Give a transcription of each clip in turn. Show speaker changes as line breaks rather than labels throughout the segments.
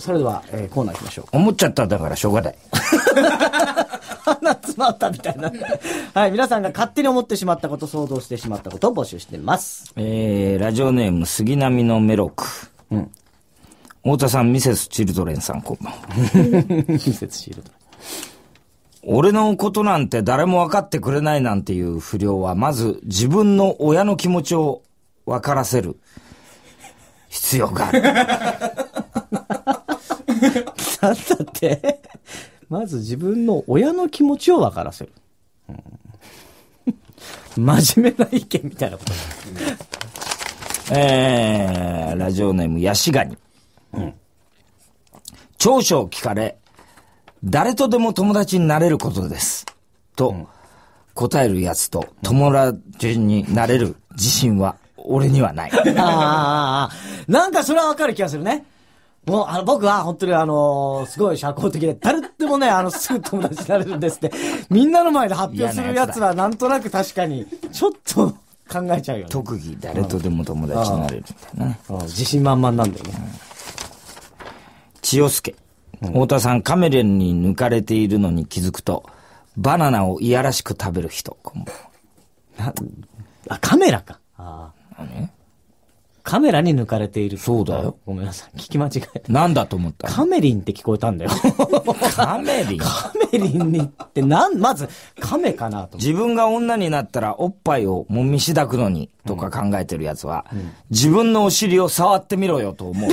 それでは、えー、コーナー行きましょ
う。思っちゃっただからしょうがない。
鼻詰まったみたいな。はい、皆さんが勝手に思ってしまったこと、想像してしまったことを募集してます。
えー、ラジオネーム、杉並のメロク。うん。太田さん、ミセス・チルドレンさん、こんばんは。ミセス・チルドレン。俺のことなんて誰も分かってくれないなんていう不良は、まず自分の親の気持ち
を分からせる必要がある。なんだってまず自分の親の気持ちを分からせる。うん、真面目な意見みたいなこ
と。えー、ラジオネームヤシガニ。うん。長所を聞かれ、誰とでも友達になれることです。と、答えるやつと友達になれる自信は俺にはない。
ああ、なんかそれはわかる気がするね。もう、あの、僕は本当にあのー、すごい社交的で、誰でもね、あの、すぐ友達になれるんですって、みんなの前で発表するやつは、なんとなく確かに、ちょっと、考えちゃうよ、ね、特技、誰とでも友達になれるみたいな、自信満々なんだよね。うん、
千代助。太田さん、カメレンに抜かれているのに気づくと、バナナをいやらしく食べる人。あ、カメラか。
ああ。ねカメラに抜かれている。そうだよ。ごめんなさい。聞き間違えた。なんだと思ったカメリンって聞こえたんだよ。カメリンカメリンにってなん、
まず、カメかなと。自分が女になったらおっぱいを揉みしだくのにとか考えてるやつは、うん、自分のお尻を触ってみろよと思う。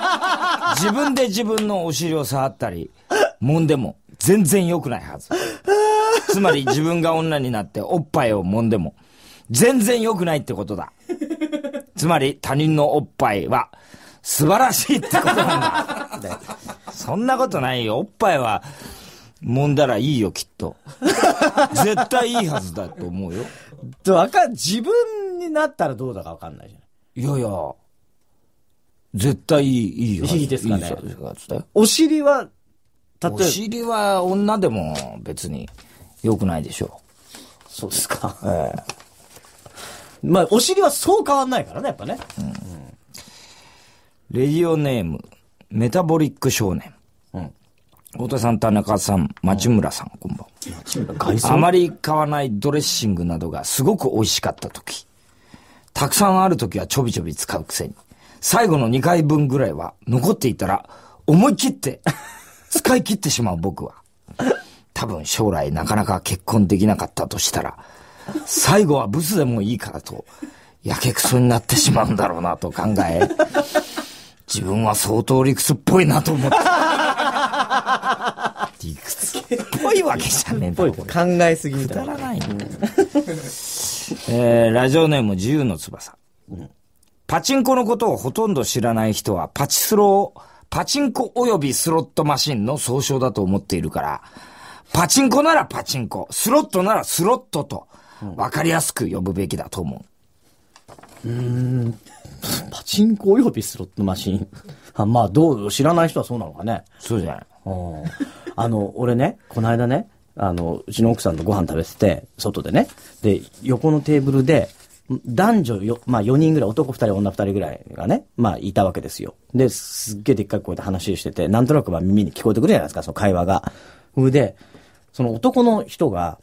自分で自分のお尻を触ったり、揉んでも全然良くないはず。つまり自分が女になっておっぱいを揉んでも全然良くないってことだ。つまり他人のおっぱいは素晴らしいってことなんだ。そんなことないよ。おっぱいは揉んだらいいよ、きっと。絶対いいはず
だと思うよ。わかん、自分になったらどうだかわかんないじゃん。いやいや、
絶対いい、いいよ。いいですかね。いいですかお尻は、例えば。お尻は女でも別に良くないでしょう。そうですか。ええ
まあ、お尻はそう変わんないからね、やっぱね。うん、
レディオネーム、メタボリック少年。うん。太田さん、田中さん、町村さん、こんばんは。あまり買わないドレッシングなどがすごく美味しかった時。たくさんある時はちょびちょび使うくせに。最後の2回分ぐらいは残っていたら、思い切って、使い切ってしまう僕は。多分将来なかなか結婚できなかったとしたら、最後はブスでもいいからと、やけくそになってしまうんだろうなと考え、自分は相当理屈っぽいなと思って。理屈っぽいわけじゃねえんだ考えすぎみたいな。ないんだよ。えー、ラジオネーム自由の翼。うんパチンコのことをほとんど知らない人は、パチスロー、パチンコ及びスロットマシンの総称だと思っているから、パチンコならパチンコ、スロットならスロットと、わかりやすく呼ぶべきだと思
う。うん。パチンコおよびスロットマシン。あまあ、どう、知らない人はそうなのかね。そうじゃない。あの、俺ね、この間ね、あの、うちの奥さんとご飯食べてて、外でね。で、横のテーブルで、男女よ、まあ4人ぐらい、男2人、女2人ぐらいがね、まあいたわけですよ。で、すっげえでっかい声で話してて、なんとなくまあ耳に聞こえてくるじゃないですか、その会話が。それで、その男の人が、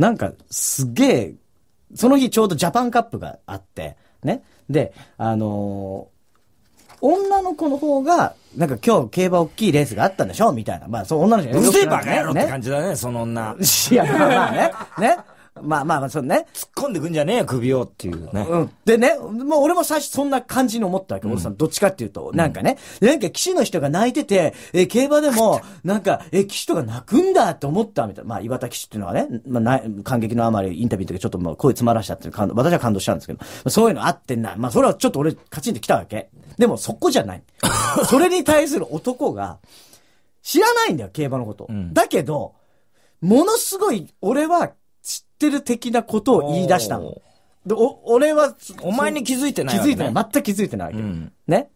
なんかすげえ、その日ちょうどジャパンカップがあって、ね。で、あのー、女の子の方が、なんか今日競馬大きいレースがあったんでしょみたいな。まあそう、女の人うるせえバカねって感じだね、ねその女。いや、まあね。ね。まあまあまあ、そうね。突っ込んでくんじゃねえよ、首をっていうね。うん。でね、もう俺も最初そんな感じに思ったわけ、うん、じさん。どっちかっていうと、なんかね、なんか騎士の人が泣いてて、え、競馬でも、なんか、え、騎士とか泣くんだって思ったみたいな。まあ、岩田騎士っていうのはね、まあ、ない感激のあまりインタビューの時ちょっともう声詰まらしちゃってる感私は感動したんですけど、まあ、そういうのあってんな。まあ、それはちょっと俺、カチンってきたわけ。でも、そこじゃない。それに対する男が、知らないんだよ、競馬のこと。うん、だけど、ものすごい、俺はってる的なことを言い出したの。で、お、俺は、お前に気づいてない、ね、気づいてない。全く気づいてないわけ。うん、ね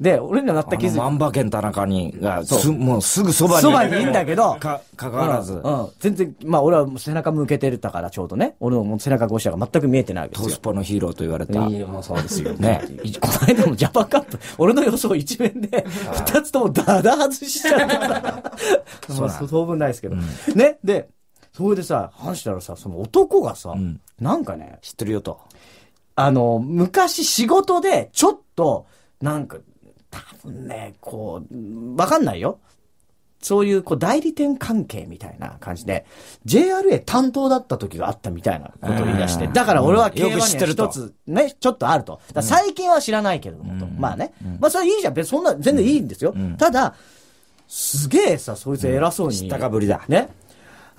で、俺には全く気づいてない。万馬券田中に、が、す、もうすぐそばに。そばにいいんだ
けど。か、かかわらず、う
ん。全然、まあ俺は背中向けてるだから、ちょうどね。俺の背中越したが、全く見えてないわけですよ。トスポのヒーローと言われた。いや、もうそうですよね。この間もジャパンカップ、俺の予想一面で、二つともダダ外しちゃった。まあ、当分ないですけど。うん、ね。で、それでさ、話したらさ、その男がさ、うん、なんかね、知ってるよと。あの、昔仕事で、ちょっと、なんか、多分ね、こう、わかんないよ。そういう、こう、代理店関係みたいな感じで、JRA 担当だった時があったみたいなことを言い出して、だから俺は競してる一つ、ね、ちょっとあると。最近は知らないけれどもと。まあね。まあそれいいじゃん。別にそんな、全然いいんですよ。ただ、すげえさ、そいつ偉そうに。知ったかぶりだ。ね。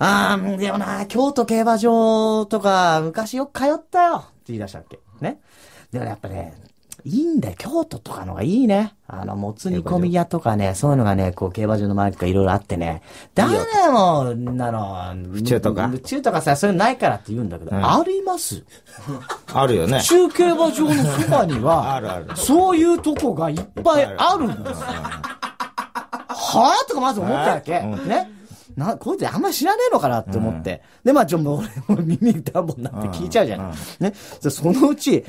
あー、でもな、京都競馬場とか、昔よく通ったよって言い出したっけ。ね。でもやっぱね、いいんだよ。京都とかのがいいね。あの、もつ煮込み屋とかね、そういうのがね、こう、競馬場の前とかいろいろあってね。誰も、だよ、もなの。宇宙とか宇宙とかさ、そういうのないからって言うんだけど、うん、あります。あるよね。中競馬場のそばには、あるある。そういうとこがいっぱいあるんですよ。はぁとかまず思ったわけ。ね。な、こいつあんま知らねえのかなって思って。で、まあ、ちょ、もう俺も耳歌もんなって聞いちゃうじゃん。ね。そのうち、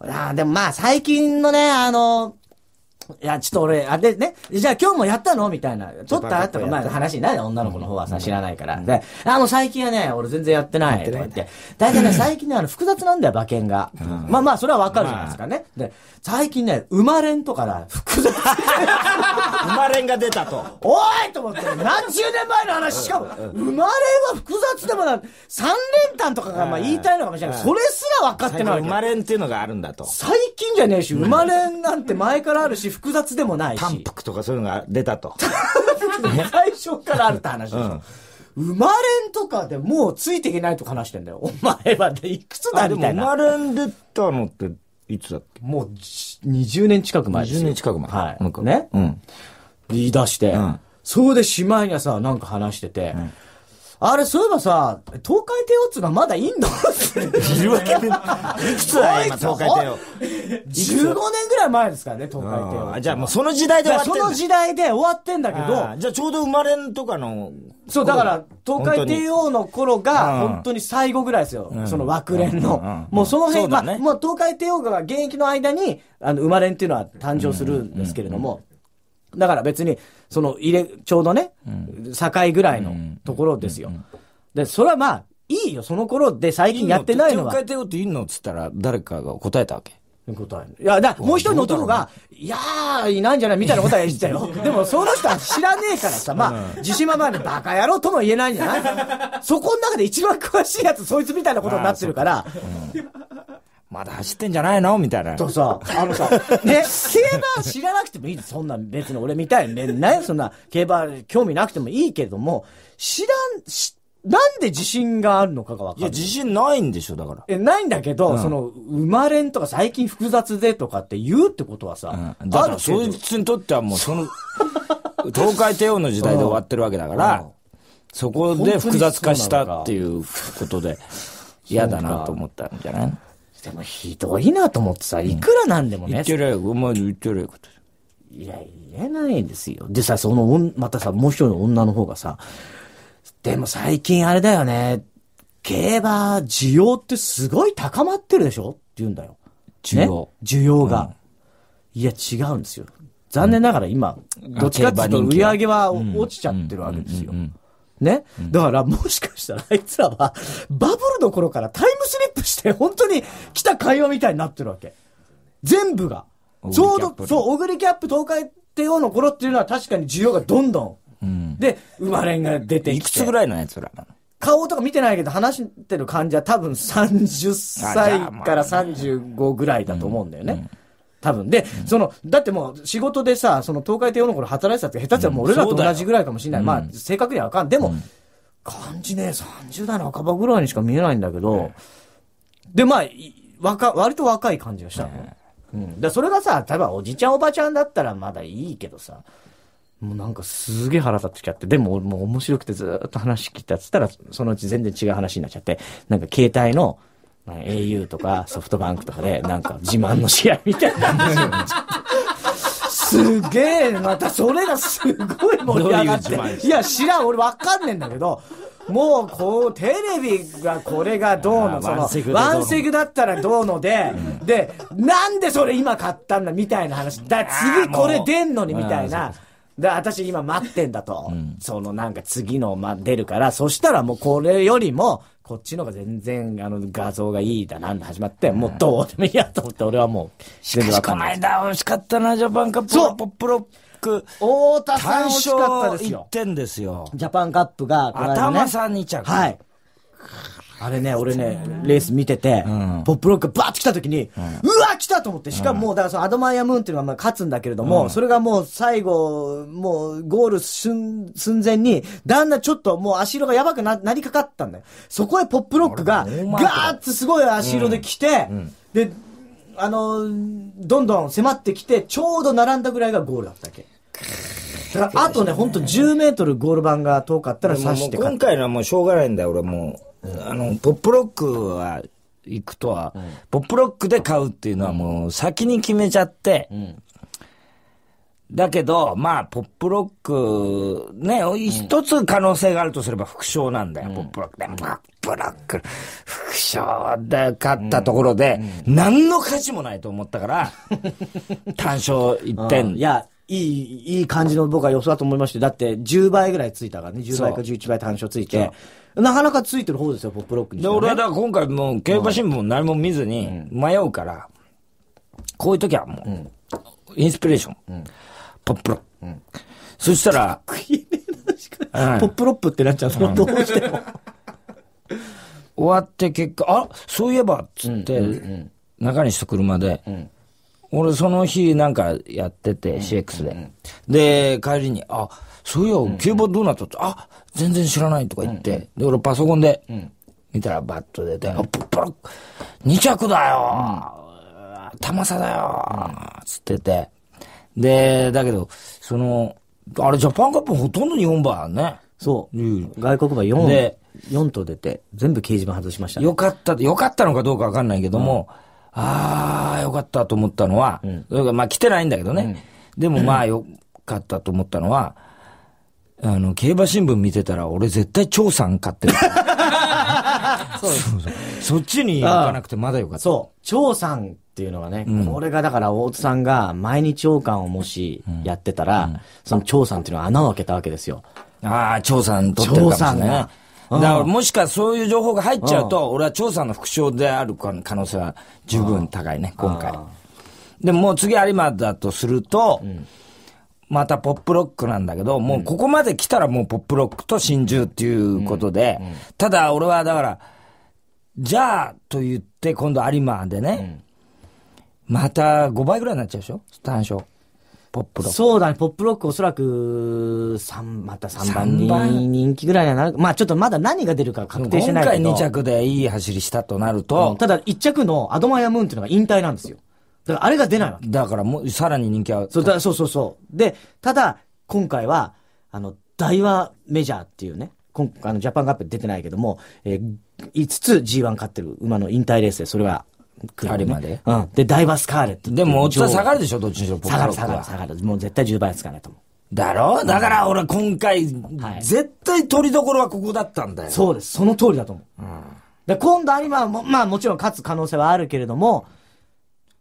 あでもまあ、最近のね、あの、いや、ちょっと俺、あ、でね、じゃあ今日もやったのみたいな。撮ったとか、まあ話ないる女の子の方はさ、知らないから。で、あ、もう最近はね、俺全然やってない。とか言って。大体ね、最近ね、あの、複雑なんだよ、馬券が。まあまあ、それはわかるじゃないですかね。で、最近ね、生まれんとかだ、複雑。生まれんが出たと。おいと思って、何十年前の話。しかも、れんは複雑でもな三連単とかがまあ言いたいのかもしれない。それすら分かってない。生まれんっていうのがあるんだと。最近じゃねえし、生まれんなんて前からあるし、複雑でもないし。淡服とかそういうのが出たと。最初からあるって話でしょ。うん生まれんとかでもうついていけないと話してんだよ。お前はでいくつだみたいな。生まれん出たのっていつだっけもう20年近く前ですよ。20年近く前。はい。ね。うん。言い出して、うん、そこでしまいにはさ、なんか話してて、うんあれ、そういえばさ、東海帝王っつうのはまだいいんだいるわけいくつだよ、今、東海帝王。15年ぐらい前ですからね、東海帝王。じゃあもうその時代で終わってんだ。その時代で終わってんだけど。じゃあちょうど生まれんとかの。そう、だから、東海帝王の頃が、本当に最後ぐらいですよ。その枠連の。もうその辺、まあ、もう東海帝王が現役の間に、あの、生まれんっていうのは誕生するんですけれども。だから別に、その入れ、ちょうどね、境ぐらいのところですよ。で、それはまあ、いいよ、その頃で最近やってないのは。手を変え
てよっていいのっ
つったら、誰かが答えたわけ。答えいや、だもう一人の男が、いやー、いないんじゃないみたいなことは言ってたよ。でも、その人は知らねえからさ、まあ、自信満々でバカ野郎とも言えないんじゃない そこの中で一番詳しいやつ、そいつみたいなことになってるから、まだ走ってんじゃないのみたいな。とさ、あのさ、ね、競馬知らなくてもいいそんな別に俺みたいにね、ね、そんな競馬興味なくてもいいけども、知らん、し、なんで自信があるのかがわかんない。いや、自信ないんでしょ、だから。え、ないんだけど、うん、その、生まれんとか最近複雑でとかって言うってことはさ、うん、だから、そいつ
にとってはもうその、東海帝王の時代で終わってるわけだから、そこで複雑化したっていうことで、嫌だなと思ったんじゃない
でもひどいなと思ってさ、いくらなんでもね。言ってらよ、お前言ってらよ、いや、言えないですよ。でさ、その、またさ、もう一人の女の方がさ、でも最近あれだよね、競馬、需要ってすごい高まってるでしょって言うんだよ。需要。ね、需要が、うん。いや、違うんですよ。残念ながら今、うん、どっちかっていうと売り上げは落ちちゃってるわけですよ。ね。だからもしかしたらあいつらはバブルの頃からタイムスリして本当に来た会話みたいになってるわけ。全部が。ちょうど、そう、オグリキャップ東海帝王の頃っていうのは確かに需要がどんどん。うん、で、生まれんが出てきて。いくつぐらいのやつらなの顔とか見てないけど話してる感じは多分30歳から35ぐらいだと思うんだよね。ん、多分。で、その、だってもう仕事でさ、その東海帝王の頃働いてたって下手したらもう俺らと同じぐらいかもしれない。まあ、正確にはあかん。でも、感じね、30代の半ばぐらいにしか見えないんだけど、で、まあ、若、割と若い感じがしたの、ね。うん。だそれがさ、例えばおじちゃんおばちゃんだったらまだいいけどさ、もうなんかすげえ腹立ってきちゃって、でも俺もう面白くてずっと話聞いたっつったら、そのうち全然違う話になっちゃって、なんか携帯の、まあ、au とかソフトバンクとかで、なんか自慢の試合みたいなになっちゃって。すげえ、またそれがすごい盛り上がって。いや、知らん、俺わかんねえんだけど、もうこう、テレビがこれがどうの、その、ワンセグだったらどうので、で、なんでそれ今買ったんだみたいな話。だ次これ出んのにみたいな。で、私今待ってんだと。そのなんか次の、ま、出るから、そしたらもうこれよりも、こっちのが全然、あの、画像がいいだなんで始まって、もうどうでもいいやと思って、俺はもう、全然わかんない。しかしこの間しかったな、ジャパンカップ。そうポップロック。太田さん惜しかったですよ。点ですよ。ジャパンカップが、ね、頭さん2着。はい。あれね、俺ね、レース見てて、うん、ポップロックバーッと来た時に、うん、うわ来たと思って、しかもだからそのアドマイアムーンっていうのはまあ勝つんだけれども、うん、それがもう最後、もうゴール寸前に、だんだんちょっともう足色がやばくななりかかったんだよ。そこへポップロックが、ガーッとすごい足色で来て、で、あの、どんどん迫ってきて、ちょうど並んだぐらいがゴールだったっけ。あとね、本当10メートルゴール板が遠かったら刺して今
回のはもうしょうがないんだよ、俺もう。あの、ポップロックは、行くとは、ポップロックで買うっていうのはもう先に決めちゃって、だけど、まあ、ポップロック、ね、一つ可能性があるとすれば副賞なんだよ、ポップロックで。ポップロック、副賞で買ったところで、何の価
値もないと思ったから、単勝1点。いや、いい、いい感じの僕は予想だと思いまして、だって10倍ぐらいついたからね、10倍か11倍単勝ついて、なかなかついてる方ですよ、ポップロックに、ね、で、俺はだから今回もう競馬新聞も何も見ずに迷うから、
うん、こういう時はもう、うん、インスピレーション、うん、ポップロ。ック。そしたら、ポップロップってなっちゃう、うん、どうしても。終わって結果、あ、そういえば、つって、中西と車で、うん俺その日なんかやってて、CX で。で、帰りに、あ、そういや、キューどうなったって、あ、全然知らないとか言って、で、俺パソコンで、見たらバッと出て、あ、ぷッパラッ、2着だよ玉さだよつってて。で、だけど、その、あれジャパンカップほとんど日本馬ね。そう。うん、外国馬4、4と出て、全部掲示板外しました、よかった、よかったのかどうかわかんないけども、うんああ、よかったと思ったのは、うん、まあ来てないんだけどね。うん、でもまあよかったと思ったのは、あの、競馬新聞見てたら、俺絶対張さん買ってる。
そうそうそう。そっちに行かなくてまだよかった。そう。張さんっていうのはね、うん、これがだから大津さんが毎日王冠をもしやってたら、うん、その張さんっていうのは穴を開けたわけですよ。ああ、張さんとってるかもしれない。張さんがだからも
しかそういう情報が入っちゃうと、俺は調査の副将である可能性は十分高いね、今回。でももう次有馬だとすると、またポップロックなんだけど、もうここまで来たらもうポップロックと真珠っていうことで、ただ俺はだから、じゃあと言って今度有馬でね、また5倍ぐらいになっちゃうでしょ単勝。ポップ
ロック。そうだね、ポップロックおそらく、三、また3番に人気ぐらいにはなる。まあちょっとまだ何が出るか確定しないけど。今回2着でいい走りしたとなると。うん、ただ1着のアドマイアムーンっていうのが引退なんですよ。だからあれが出ないわけ。だからもう、さらに人気は。そうそうそうそう。で、ただ、今回は、あの、大和メジャーっていうね、今あのジャパンカップ出てないけども、えー、5つ G1 勝ってる馬の引退レースで、それはあれまで。うん。で、ダイバースカーレット。でも、下がるでしょ、どっちにしろ、ポップ下がる、下がる、下がる。もう絶対10倍つかないと思う。
だろだから俺今回、はい、絶対取りどころはここだったんだ
よ。そうです。その通りだと思う。うん、で今度有馬も、まあもちろん勝つ可能性はあるけれども、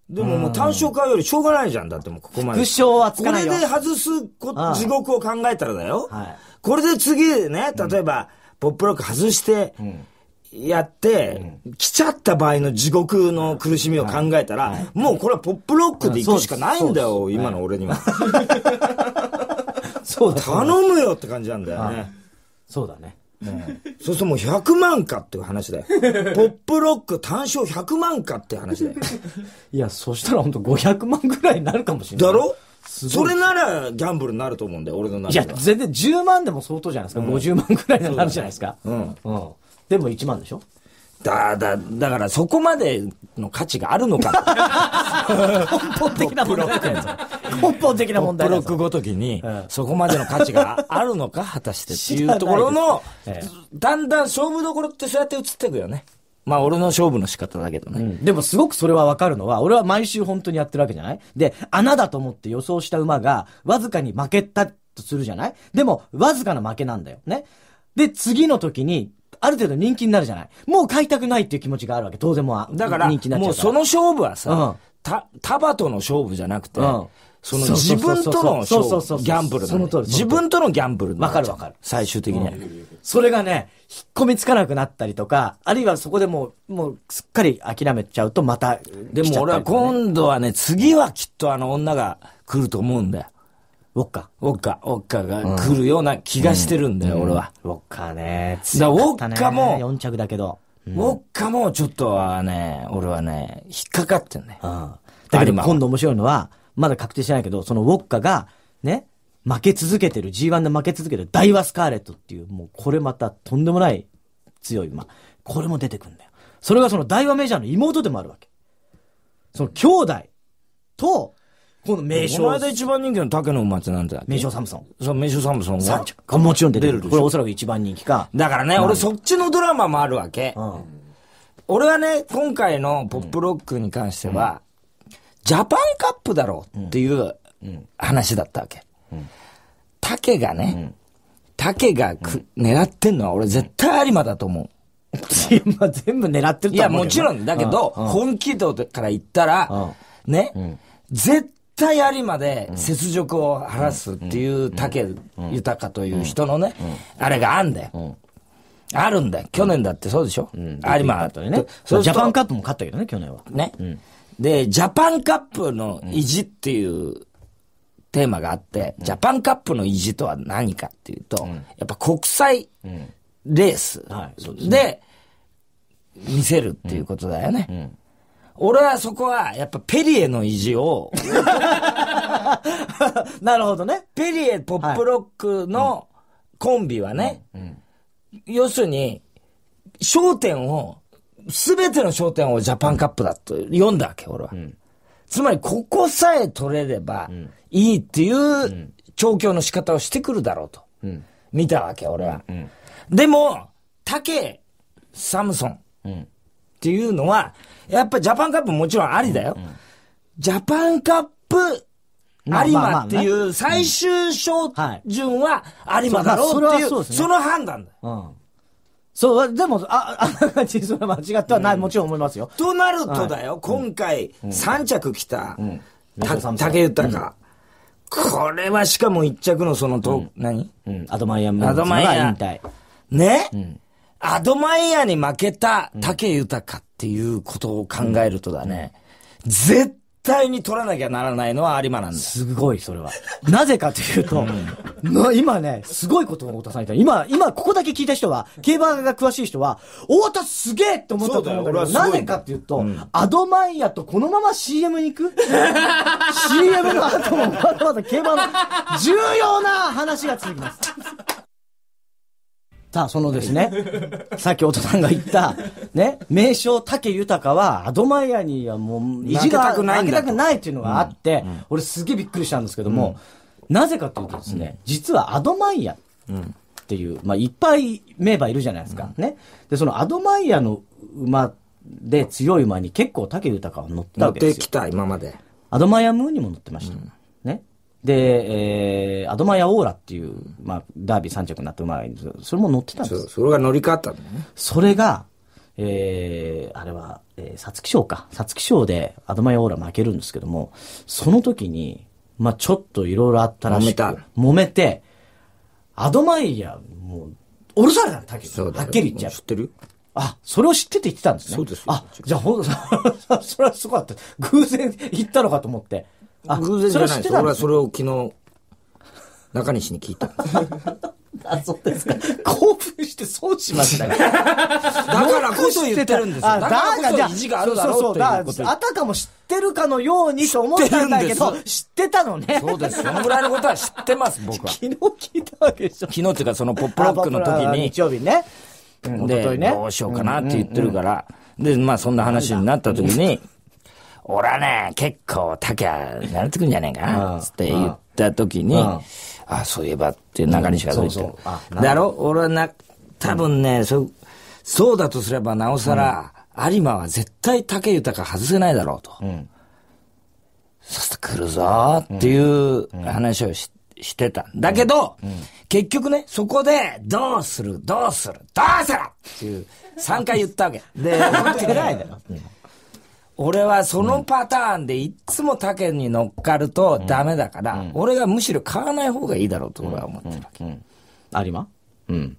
でももう単勝買うよりしょうがないじゃん。だってもうここまで。副賞はつかないこれで外
すこ地
獄を考えたらだよ。はい、これで次ね、例えば、ポップロック外して、うんやって、来ちゃった場合の地獄の苦しみを考えたら、もうこれはポップロックで行くしかないんだよ、今の俺には。そう頼むよって感じなんだよね。そうだね。そうするともう100万かっていう話だよ。ポップロック単勝100万かって話だよ。
いや、そしたら本当500万ぐら
いになるかもしれない。だろそれならギャンブルになると思うんだよ、俺の中は。いや、
全然10万でも相当じゃないですか。50万
ぐらいになるじゃないですか。うん。うんでも1万でしょだ、だ、だからそこまでの価値があるのか。根本 的な問題だよ。根本的な問題だよ。ブロックごときに、そこまでの価値があるのか、果たして っていうところの、だんだん勝負どころってそうやって映っていくよね。
まあ俺の勝負の仕方だけどね、うん。でもすごくそれはわかるのは、俺は毎週本当にやってるわけじゃないで、穴だと思って予想した馬が、わずかに負けたとするじゃないでも、わずかな負けなんだよ。ね。で、次の時に、ある程度人気になるじゃないもう買いたくないっていう気持ちがあるわけ。当然もだから、人気になっちゃうから。もうその勝負はさ、うん、た、
タバとの勝負じゃなくて、うん、その自分との勝負、ギャンブルだ、ね、自
分とのギャンブルわかるわかる。最終的には、うん、それがね、引っ込みつかなくなったりとか、あるいはそこでもう、もうすっかり諦めちゃうとまた、ね、でも俺は今度はね、次はきっとあの女が来ると思うんだよ。ウォッカ。ウォッ
カ、ウォッカが来るような気がしてるんだよ、俺は。
ウォッカね。だウォッカも、4着だけど。ウォッカもちょっとはね、俺はね、引っかかってんね。うん。だけど今度面白いのは、まだ確定してないけど、そのウォッカが、ね、負け続けてる、G1 で負け続けてる、ダイワスカーレットっていう、もうこれまたとんでもない強い馬。これも出てくんだよ。それがそのダイワメジャーの妹でもあるわけ。その兄弟と、この名称。この間一番人気の竹の馬ってなんだ名称サム
ソン。そう、名称サムソンが。もちろん出てる。これおそらく一番人気か。だからね、俺そっちのドラマもあるわけ。うん、俺はね、今回のポップロックに関しては、うん、ジャパンカップだろうっていう話だったわけ。竹、うん、がね、竹がく、狙ってんのは俺絶対有馬だと思う。今 全部狙ってると思う。いや、もちろんだけど、本気度から言ったら、ね、絶対有馬で雪辱を晴らすっていう武豊という人のね、あれがあんだよ。あるんだよ。去年だってそうでしょ、うん、有馬。ね、ジャパンカップも勝ったけどね、去年は。ね。で、ジャパンカップの意地っていうテーマがあって、ジャパンカップの意地とは何かっていうと、やっぱ国際レースで見せるっていうことだよね。俺はそこは、やっぱペリエの意地を なるほどね。ペリエポップロックのコンビはね、要するに、焦点を、すべての焦点をジャパンカップだと読んだわけ、俺は。つまり、ここさえ取れればいいっていう調教の仕方をしてくるだろうと。見たわけ、俺は。でも、竹、サムソン。っていうのは、やっぱジャパンカップもちろんありだよ。うんうん、ジャパンカップ、有馬っていう最終標準は有馬だろうっていう、その判断だ
よ。そう、でも、あ、あながちそれは間違ってはない、もちろん思いますよ。
となるとだよ、
今回、3
着来た、竹豊。これはしかも1着のそのと、何うん、アドマイヤム。アドマイヤ。引退。ね、うんアドマイヤに負けた竹豊っていうことを考えるとだね、絶対に取らなきゃならないのは有馬なんだ。す
ごい、それは。なぜかというと、今ね、すごいことを太田さん言った。今、今、ここだけ聞いた人は、競馬が詳しい人は、太田すげえって思ったと思うんだけど、よなぜかっていうと、アドマイヤとこのまま CM に行く ?CM の後も、まだまだ競馬の重要な話が続きます。さあ、そのですね、さっきおとさんが言った、ね、名称竹豊は、アドマイアにはもう、意地が、負けたくないっていうのがあって、うんうん、俺すげえびっくりしたんですけども、うん、なぜかというとですね、実はアドマイアっていう、まあ、いっぱい名馬いるじゃないですか、ね。で、そのアドマイアの馬で強い馬に結構竹豊は乗ったわけですよ。乗ってきた、今まで。アドマイアムーンにも乗ってました。で、えー、アドマイアオーラっていう、まあ、ダービー3着になった馬がいるんですけど、それも乗ってたんですそそれが乗り換わったんだね。それが、えー、あれは、えー、皐月賞か。皐月賞でアドマイアオーラ負けるんですけども、その時に、まあ、ちょっといろいろあったらしく揉め揉めて、アドマイア、もう、おろされたんだけど、はっきり言っちゃう。知ってるあ、それを知ってて言ってたんですね。そうですあ、じゃあほんと、それはすごかった。偶然言ったのかと思って。偶然じゃないです。俺はそれを昨日、中西に聞いた。あ、そ
うですか。興奮してそうしましただからこそ言ってるんですよ。だからこそ意地があるだろうっいうことそうそう。あ
たかも知ってるかのようにと思ったんだけど、知ってたのね。そうです。その
ぐらいのことは知ってます、僕は。昨日聞いたわけでしょ。昨日っていうか、そのポップロックの時に。日曜日ね。で、ね、どうしようかなって言ってるから。うんうん、で、まあそんな話になった時に、俺はね、結構竹は慣れてくんじゃねえかな、つって言った時に、ああ、そういえばって中西がどう言ってだろ俺はな、多分ね、そ、そうだとすればなおさら、有馬は絶対竹豊外せないだろうと。うん、そして来るぞっていう話をし,、してた。だけど、結局ね、そこで、どうする、どうする、どうするっていう、3回言ったわけ。で、偉いだよ。俺はそのパターンでいつも他県に乗っかるとダメだから、うん、俺がむしろ買わない方がいいだろう
と俺は思ってるわけ。有、う、馬、んうん、うん。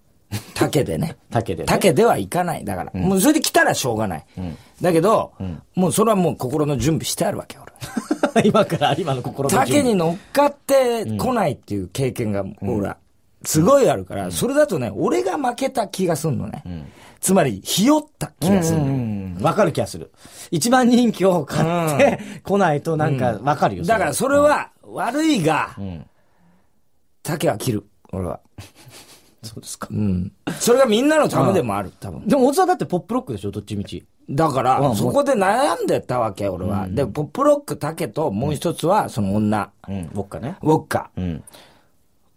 竹でね。竹 で、ね。竹
では行かない。だから、うん、もうそれで来たらしょうがない。だけど、もうそれはもう心の準備してあるわけ、
俺。今から有馬の心の準備。竹に乗
っかってこないっていう経験が、俺は、すごいあるから、それだとね、俺が負けた気がすんのね。つ
まり、ひよった気がする。うんうんわかる気がする。一番人気を買って来ないとなんかわかるよ、だからそれは悪いが、
竹は切る。俺は。そうですか。うん。それがみんなのためでもある、多分。でも、大津はだってポップロックでしょ、どっちみち。だから、そこで悩んでたわけ、俺は。で、ポップロック、竹と、もう一つは、その女。うん、ウォッカね。ウォッカ。うん。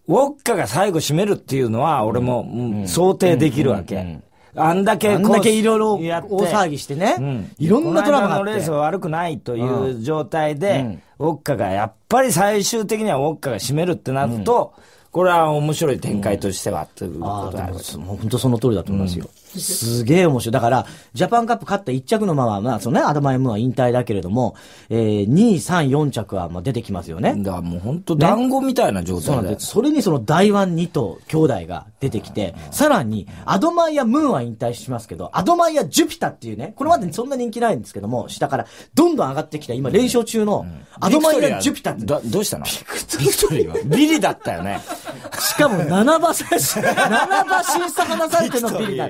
ウォッカが最後締めるっていうのは、俺も、想定できるわけ。
あんだけ、あんだけいろいろ大騒ぎしてね、いろんなトラルがあって。のレース
は悪くないという状態で、ウォッカが、やっぱり最終的にはウォッカが締めるってなると、
これは面白い展開としては、ということです。もう本当その通りだと思いますよ。すげえ面白い。だから、ジャパンカップ勝った1着のまま、まあ、そのね、アドマイムは引退だけれども、えー、2位、3位、4着はまあ出てきますよね。だからもう本当団子みたいな状態、ね、そうなんです。それにその台湾2と兄弟が出てきて、さらに、アドマイヤ・ムーンは引退しますけど、アドマイヤ・ジュピタっていうね、これまでそんな人気ないんですけども、下からどんどん上がってきた、今連勝中の、アドマイヤ・ジュピタって。どうしたのビクトリーは。ビリだったよね。しかも7馬差、7馬審査話されてのビリだ。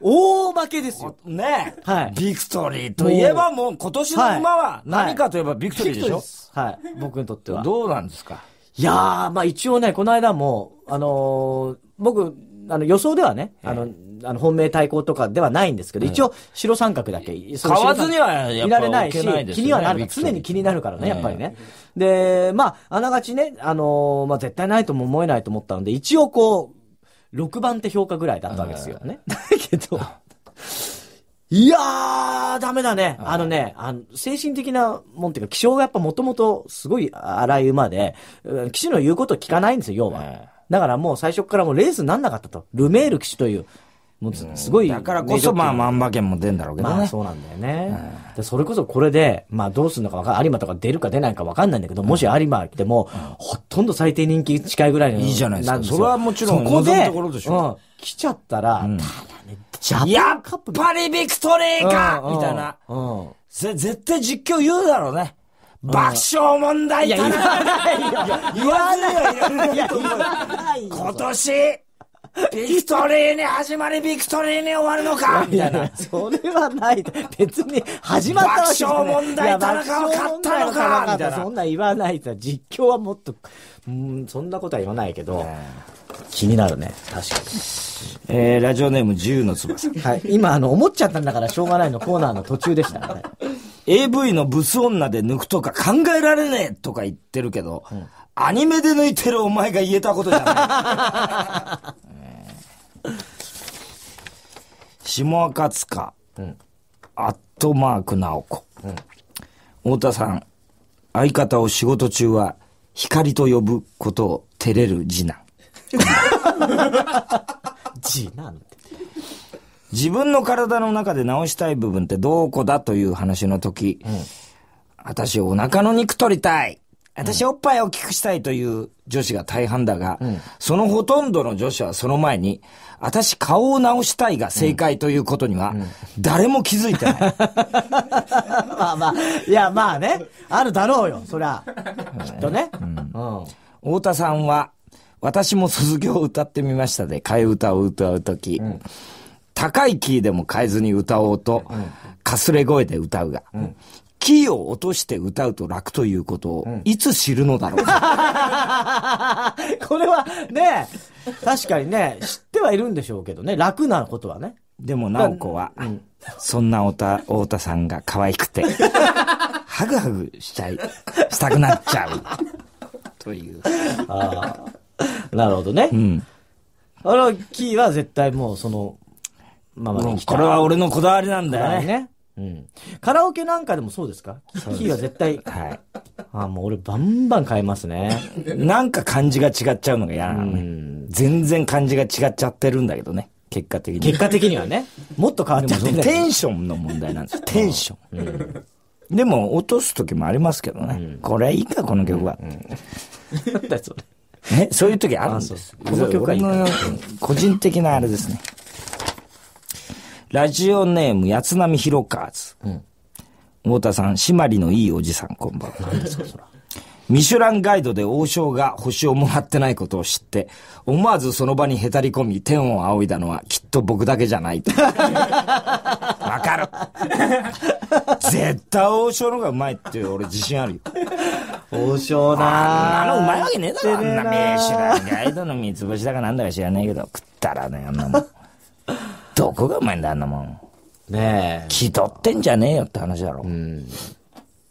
大負けですよ。ねはい。ビクトリーといえばもう今年の馬は何かといえばビクトリーでしょ、はい、はい、僕にとっては。どうなんですかいやー、まあ一応ね、この間も、あのー、僕、あの予想ではね、あの、あの本命対抗とかではないんですけど、一応、白三角だけ、買わずにはいられないし、気にはなる、常に気になるからね、やっぱりね。で、まあ、あながちね、あのまあ、絶対ないとも思えないと思ったので、一応こう、6番手評価ぐらいだったわけですよね。だけど、いやー、ダメだね。あのね、あの、精神的なもんっていうか、気象がやっぱもともとすごい荒い馬で、騎手の言うこと聞かないんですよ、要は。だからもう最初からもうレースになんなかったと。ルメール騎手という、うすごい、だからこそ、まあ、万馬券も出るんだろうけどね。まあ、そうなんだよね。で、それこそこれで、まあ、どうするのかわかんない。有馬とか出るか出ないかわかんないんだけど、もし有馬来ても、ほとんど最低人気近いぐらいの。いいじゃないですか。それはもちろん、そこで、うん、来ちゃったら、ただね、ジャいや、
パリビクトリーかみたいな。うん。絶対実況言うだろうね。爆笑問題かな言わないよ。言わな
いよ。今年ビクトリーに始まり、ビクトリーに終わるのかみたいな。それはない。別に始まったわけじゃない。爆笑問題田中を勝ったのかみたいな。そんな言わないと。実況はもっと、うん、そんなことは言わないけど。気になるね。確かに。えー、ラジオネーム10の翼。はい。今、あの、思っちゃったんだからしょうがないのコーナーの途中でした、ね。AV のブス女
で抜くとか考えられねえとか言ってるけど、うん、アニメで抜いてるお前が言えたことじゃない。下赤塚、うん、アットマーク直子、うん、太田さん相方を仕事中は光と呼ぶことを照れる次男 次男って自分の体の中で直したい部分ってどこだという話の時、うん、私お腹の肉取りたい私おっぱいを大きくしたいという女子が大半だが、うん、そのほとんどの女子はその前に、私顔を直したいが正解ということには、誰も気づいてない。うんうん、
まあまあ、いやまあね、あるだろうよ、そりゃ。きっとね。
太田さんは、私も卒業を歌ってみましたで、替え歌を歌うとき、高いキーでも変えずに歌おうと、かすれ声で歌うが、キーを落として歌
うと楽ということを、いつ知るのだろう これはね、確かにね、知ってはいるんでしょうけどね、楽なことはね。でも、なおこ
は、そんなおた、太田さんが可愛くて、ハグ
ハグしちゃい、したくなっちゃう。という。ああ。なるほどね。うん。あの、キーは絶対もう、その、まあまあ、これは俺のこだわりなんだよね。うん、カラオケなんかでもそうですかキーは絶対。はい。あもう俺バンバン変えますね。なんか感じが違っちゃ
うのが嫌なのね、うん。全然感じが違っちゃってるんだけどね。結果的に。結果的にはね。もっと変わっちゃってる。テンションの問題なんですよ。テンション。うんでも、落とす時もありますけどね。うん、これいいか、この曲は。うん
そ
え、そういう時あるんです。この曲は個人的なあれですね。ラジオネーム、八つ広ひろかず。うん。太田さん、締まりのいいおじさん、こんばんは。ミシュランガイドで王将が星をもらってないことを知って、思わずその場にへたり込み、天を仰いだのはきっと僕だけじゃないと。わかる。絶対王将の方がうまいって俺自信あるよ。王将なあんなのうまいわけねえだろ。あんなミシュランガイドの三つ星だかなんだか知らないけど、食ったらね、あんなもん。どこがうまいんだ、あんなもん。
ねえ。気取っ
てんじゃねえよって話だろ。うん。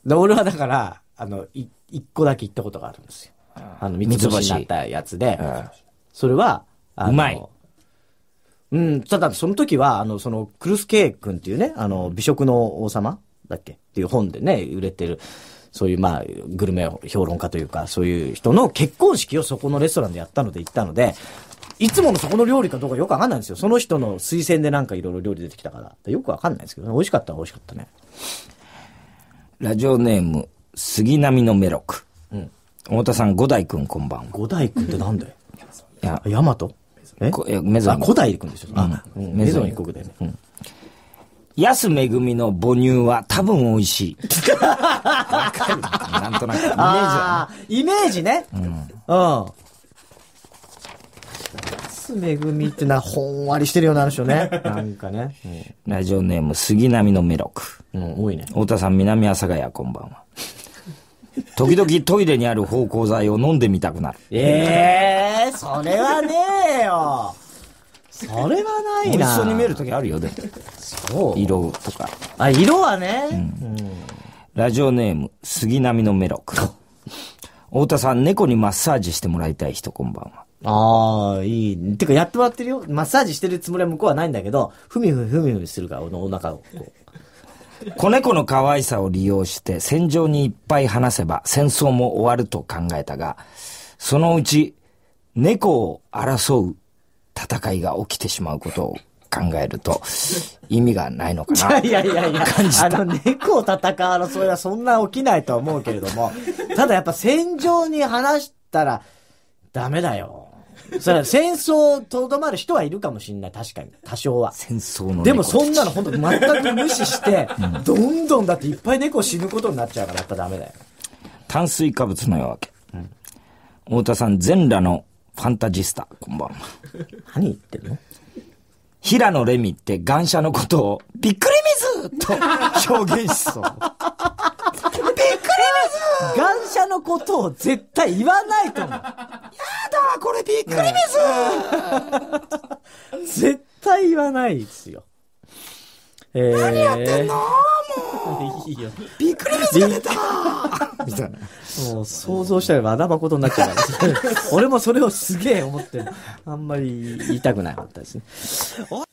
で、俺はだから、あの、い、一個だけ行ったことがあるんですよ。あの、三つ星になったやつで、うん、それは、うまい。うん、ただその時は、あの、その、クルスケイ君っていうね、あの、美食の王様だっけっていう本でね、売れてる、そういう、まあ、グルメ評論家というか、そういう人の結婚式をそこのレストランでやったので行ったので、いつものそこの料理かどうかよくわかんないんですよ。その人の推薦でなんかいろいろ料理出てきたから。よくわかんないですけどね。美味しかったら美味しかったね。ラジオネー
ム、杉並のメロク。うん。太田さん、五代くんこんばん五代くんってなんだよ。いや、ヤマトえメゾン。あ、五代くんでしょ。あ、うん、メゾン一国だよね。うん。安めぐみの母乳は多分美味しい。わかる。なんとなく、イメージは、
ね、イメージね。うん。うんめぐみってな、ほんわりしてるような話よね。なんかね。
ラジオネーム、杉並のメロク。うん、多いね。太田さん、南阿佐ヶ谷、こんばんは。時々トイレにある芳香剤を飲んでみたくなる。
ええー、それはねえよ。それはないな。一緒に見える時あるよ、でも。
そう。色とか。あ、色はね。うん、うん、ラジオネーム、杉並のメロク。太田さん、猫にマッサージしてもらいたい人、こんばん
は。ああ、いい。てか、やってもらってるよ。マッサージしてるつもりは向こうはないんだけど、ふみふみふみふみするから、おお腹を。子猫の可愛さを利用して戦場
にいっぱい話せば戦争も終わると考えたが、そのうち猫を争う戦いが起きてしまうことを考えると意味
がないのかな。いやいやいや、感じあの猫を戦う争いはそんな起きないとは思うけれども、ただやっぱ戦場に話したらダメだよ。それは戦争とどまる人はいるかもしれない。確かに。多少は。戦争のでもそんなの本当全く無視して、どんどんだっていっぱい猫死ぬことになっちゃうからやっぱダメだよ。
炭水化物の夜明け。うん、太田さん、全裸のファンタジスタ、こんばんは。何言ってるの平野レミって、シャのことを、びっく
り水と表現しそう。シャのことを絶対言わないと思う。やだ、これびっくりです 絶対言わないですよ。えー、何やってんのもう。いいよ。びっくりですが出たみたいな。もう想像したらわだまことになっちゃう。俺もそれをすげえ思ってあんまり言いたくなかったですね。